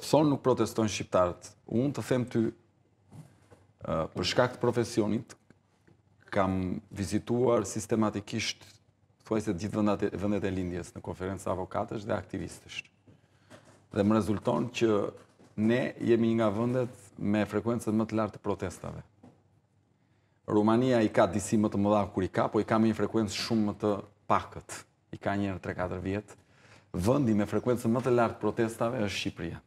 thonë nuk protestojnë shqiptarët, unë të them ty, për shkakt profesionit, kam vizituar sistematikisht thuaj se gjithë vëndet vendet e lindjes në konferenca avokatësh dhe aktivistësh. Dhe më rezulton që ne jemi një nga vendet me frekuencën më të lartë të protestave. Rumania i ka disi më të mëdha kur i ka, po i ka me një frekuencë shumë më të pakët. I ka njërë 3-4 vjetë. Vëndi me frekuencën më të lartë protestave është Shqipëria.